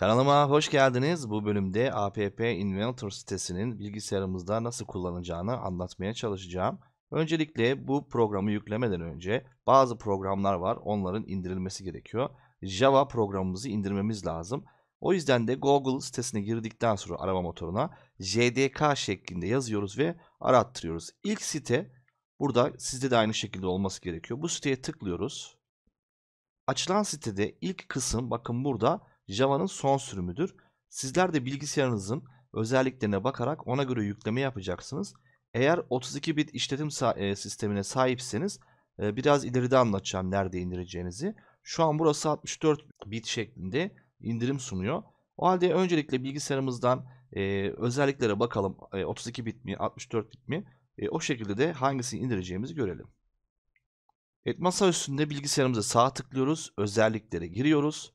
Kanalıma hoş geldiniz. Bu bölümde APP Inventor sitesinin bilgisayarımızda nasıl kullanacağını anlatmaya çalışacağım. Öncelikle bu programı yüklemeden önce bazı programlar var. Onların indirilmesi gerekiyor. Java programımızı indirmemiz lazım. O yüzden de Google sitesine girdikten sonra arama motoruna JDK şeklinde yazıyoruz ve arattırıyoruz. İlk site burada sizde de aynı şekilde olması gerekiyor. Bu siteye tıklıyoruz. Açılan sitede ilk kısım bakın burada Java'nın son sürümüdür. Sizler de bilgisayarınızın özelliklerine bakarak ona göre yükleme yapacaksınız. Eğer 32 bit işletim e, sistemine sahipseniz e, biraz ileride anlatacağım nerede indireceğinizi. Şu an burası 64 bit şeklinde indirim sunuyor. O halde öncelikle bilgisayarımızdan e, özelliklere bakalım 32 bit mi 64 bit mi o şekilde de hangisini indireceğimizi görelim. Evet masa üstünde bilgisayarımıza sağ tıklıyoruz özelliklere giriyoruz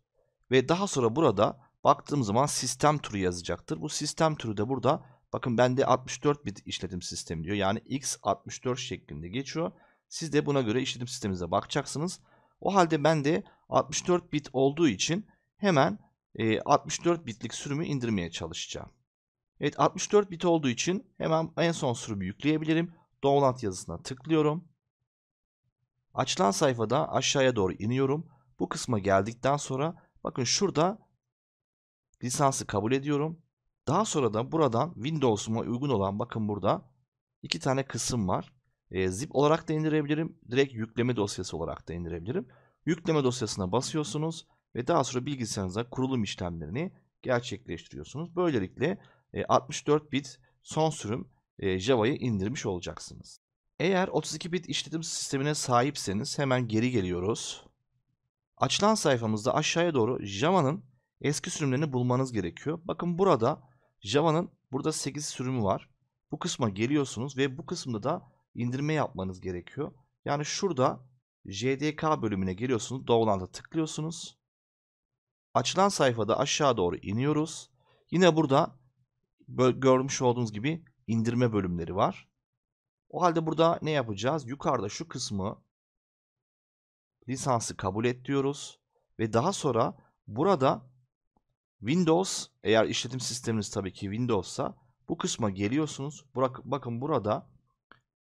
ve daha sonra burada baktığım zaman sistem türü yazacaktır. Bu sistem türü de burada bakın bende 64 bit işletim sistemi diyor. Yani x64 şeklinde geçiyor. Siz de buna göre işletim sisteminize bakacaksınız. O halde bende 64 bit olduğu için hemen e, 64 bitlik sürümü indirmeye çalışacağım. Evet 64 bit olduğu için hemen en son sürümü yükleyebilirim. Download yazısına tıklıyorum. Açılan sayfada aşağıya doğru iniyorum. Bu kısma geldikten sonra Bakın şurada lisansı kabul ediyorum. Daha sonra da buradan Windows'uma uygun olan bakın burada iki tane kısım var. E, zip olarak da indirebilirim. Direkt yükleme dosyası olarak da indirebilirim. Yükleme dosyasına basıyorsunuz ve daha sonra bilgisayarınıza kurulum işlemlerini gerçekleştiriyorsunuz. Böylelikle e, 64 bit son sürüm e, Java'yı indirmiş olacaksınız. Eğer 32 bit işletim sistemine sahipseniz hemen geri geliyoruz. Açılan sayfamızda aşağıya doğru Java'nın eski sürümlerini bulmanız gerekiyor. Bakın burada Java'nın burada 8 sürümü var. Bu kısma geliyorsunuz ve bu kısımda da indirme yapmanız gerekiyor. Yani şurada JDK bölümüne geliyorsunuz. Download'a tıklıyorsunuz. Açılan sayfada aşağı doğru iniyoruz. Yine burada görmüş olduğunuz gibi indirme bölümleri var. O halde burada ne yapacağız? Yukarıda şu kısmı lisansı kabul et diyoruz. Ve daha sonra burada Windows eğer işletim sisteminiz tabii ki Windows'sa bu kısma geliyorsunuz. Bırak, bakın burada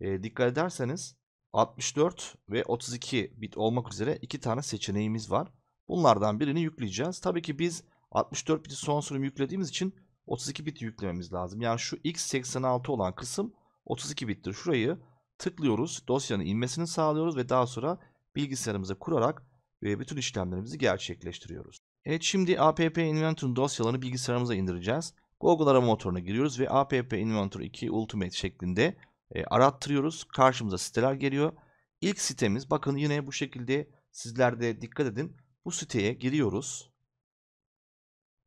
e, dikkat ederseniz 64 ve 32 bit olmak üzere iki tane seçeneğimiz var. Bunlardan birini yükleyeceğiz. Tabii ki biz 64 bit son sürüm yüklediğimiz için 32 bit yüklememiz lazım. Yani şu x86 olan kısım 32 bittir. Şurayı tıklıyoruz. Dosyanın inmesini sağlıyoruz ve daha sonra bilgisayarımıza kurarak ve bütün işlemlerimizi gerçekleştiriyoruz. Evet şimdi app inventor dosyalarını bilgisayarımıza indireceğiz. Google arama motoruna giriyoruz ve app inventor 2 ultimate şeklinde e, arattırıyoruz. Karşımıza siteler geliyor. İlk sitemiz bakın yine bu şekilde sizler de dikkat edin. Bu siteye giriyoruz.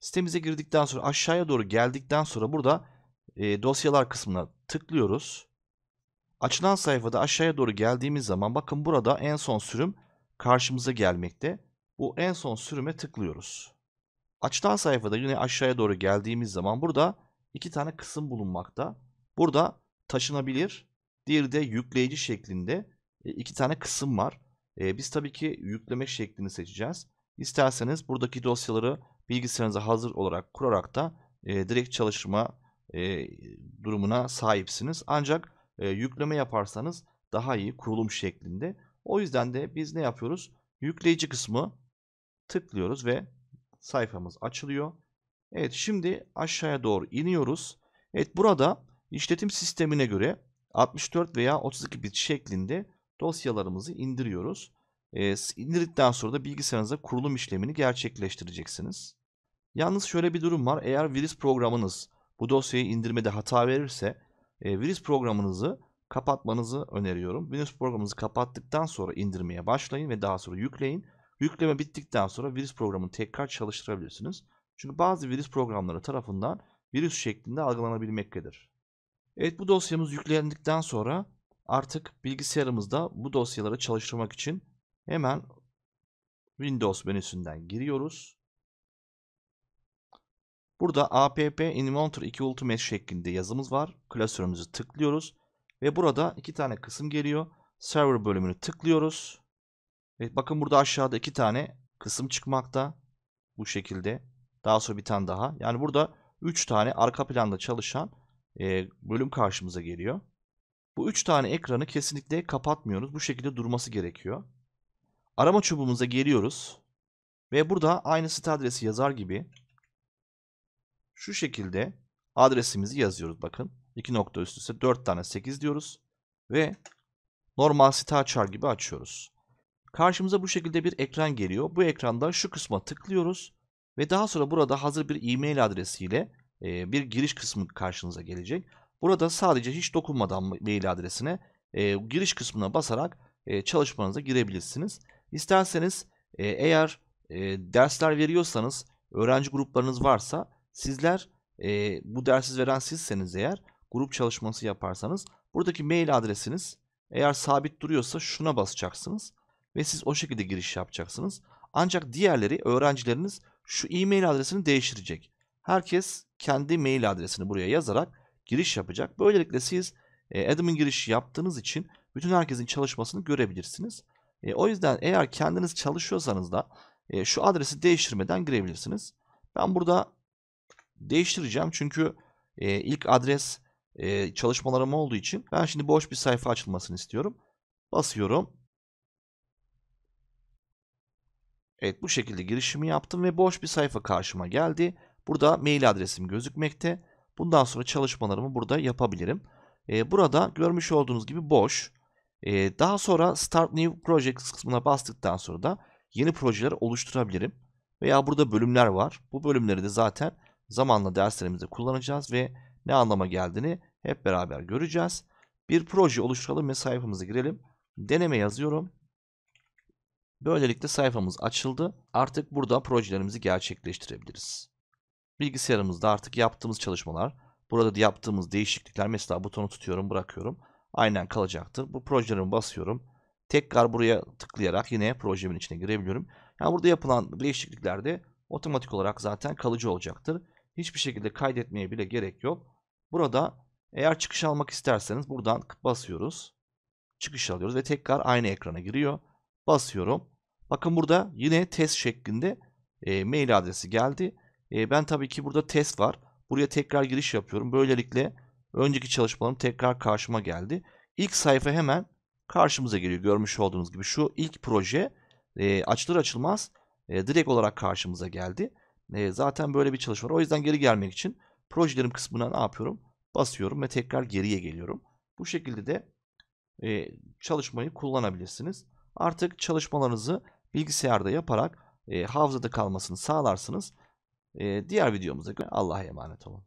Sitemize girdikten sonra aşağıya doğru geldikten sonra burada e, dosyalar kısmına tıklıyoruz. Açılan sayfada aşağıya doğru geldiğimiz zaman bakın burada en son sürüm karşımıza gelmekte. Bu en son sürüme tıklıyoruz. Açılan sayfada yine aşağıya doğru geldiğimiz zaman burada iki tane kısım bulunmakta. Burada taşınabilir, diğeri de yükleyici şeklinde e, iki tane kısım var. E, biz tabii ki yükleme şeklini seçeceğiz. İsterseniz buradaki dosyaları bilgisayarınıza hazır olarak kurarak da e, direkt çalışma durumuna sahipsiniz. Ancak e, yükleme yaparsanız daha iyi kurulum şeklinde. O yüzden de biz ne yapıyoruz? Yükleyici kısmı tıklıyoruz ve sayfamız açılıyor. Evet şimdi aşağıya doğru iniyoruz. Evet burada işletim sistemine göre 64 veya 32 bit şeklinde dosyalarımızı indiriyoruz. E, indirdikten sonra da bilgisayarınıza kurulum işlemini gerçekleştireceksiniz. Yalnız şöyle bir durum var. Eğer virüs programınız bu dosyayı indirmede hata verirse e, virüs programınızı kapatmanızı öneriyorum. Virüs programınızı kapattıktan sonra indirmeye başlayın ve daha sonra yükleyin. Yükleme bittikten sonra virüs programını tekrar çalıştırabilirsiniz. Çünkü bazı virüs programları tarafından virüs şeklinde algılanabilmektedir. Evet bu dosyamız yüklendikten sonra artık bilgisayarımızda bu dosyaları çalıştırmak için hemen Windows menüsünden giriyoruz. Burada app inventor 2 ultimate şeklinde yazımız var. Klasörümüzü tıklıyoruz. Ve burada iki tane kısım geliyor. Server bölümünü tıklıyoruz. Ve bakın burada aşağıda iki tane kısım çıkmakta. Bu şekilde. Daha sonra bir tane daha. Yani burada 3 tane arka planda çalışan e, bölüm karşımıza geliyor. Bu 3 tane ekranı kesinlikle kapatmıyoruz. Bu şekilde durması gerekiyor. Arama çubuğumuza geliyoruz. Ve burada aynı site adresi yazar gibi şu şekilde adresimizi yazıyoruz bakın. 2 nokta üst üste 4 tane 8 diyoruz. Ve normal site açar gibi açıyoruz. Karşımıza bu şekilde bir ekran geliyor. Bu ekranda şu kısma tıklıyoruz. Ve daha sonra burada hazır bir e-mail adresiyle e, bir giriş kısmı karşınıza gelecek. Burada sadece hiç dokunmadan mail adresine e, giriş kısmına basarak e, çalışmanıza girebilirsiniz. İsterseniz e, eğer e, dersler veriyorsanız, öğrenci gruplarınız varsa Sizler e, bu dersi veren sizseniz eğer grup çalışması yaparsanız buradaki mail adresiniz eğer sabit duruyorsa şuna basacaksınız ve siz o şekilde giriş yapacaksınız. Ancak diğerleri öğrencileriniz şu e-mail adresini değiştirecek. Herkes kendi mail adresini buraya yazarak giriş yapacak. Böylelikle siz e, admin girişi yaptığınız için bütün herkesin çalışmasını görebilirsiniz. E, o yüzden eğer kendiniz çalışıyorsanız da e, şu adresi değiştirmeden girebilirsiniz. Ben burada değiştireceğim. Çünkü e, ilk adres e, çalışmalarım olduğu için ben şimdi boş bir sayfa açılmasını istiyorum. Basıyorum. Evet bu şekilde girişimi yaptım ve boş bir sayfa karşıma geldi. Burada mail adresim gözükmekte. Bundan sonra çalışmalarımı burada yapabilirim. E, burada görmüş olduğunuz gibi boş. E, daha sonra Start New Project kısmına bastıktan sonra da yeni projeler oluşturabilirim. Veya burada bölümler var. Bu bölümleri de zaten zamanla derslerimizde kullanacağız ve ne anlama geldiğini hep beraber göreceğiz. Bir proje oluşturalım ve sayfamıza girelim. Deneme yazıyorum. Böylelikle sayfamız açıldı. Artık burada projelerimizi gerçekleştirebiliriz. Bilgisayarımızda artık yaptığımız çalışmalar, burada da yaptığımız değişiklikler mesela butonu tutuyorum bırakıyorum. Aynen kalacaktır. Bu projelerimi basıyorum. Tekrar buraya tıklayarak yine projemin içine girebiliyorum. Yani burada yapılan değişiklikler de otomatik olarak zaten kalıcı olacaktır. Hiçbir şekilde kaydetmeye bile gerek yok. Burada eğer çıkış almak isterseniz buradan basıyoruz. Çıkış alıyoruz ve tekrar aynı ekrana giriyor. Basıyorum. Bakın burada yine test şeklinde e, mail adresi geldi. E, ben tabii ki burada test var. Buraya tekrar giriş yapıyorum. Böylelikle önceki çalışmalarım tekrar karşıma geldi. İlk sayfa hemen karşımıza geliyor. Görmüş olduğunuz gibi şu ilk proje e, açılır açılmaz e, direkt olarak karşımıza geldi. E, zaten böyle bir çalışma var. O yüzden geri gelmek için projelerim kısmına ne yapıyorum? Basıyorum ve tekrar geriye geliyorum. Bu şekilde de e, çalışmayı kullanabilirsiniz. Artık çalışmalarınızı bilgisayarda yaparak e, hafızada kalmasını sağlarsınız. E, diğer videomuzda Allah'a emanet olun.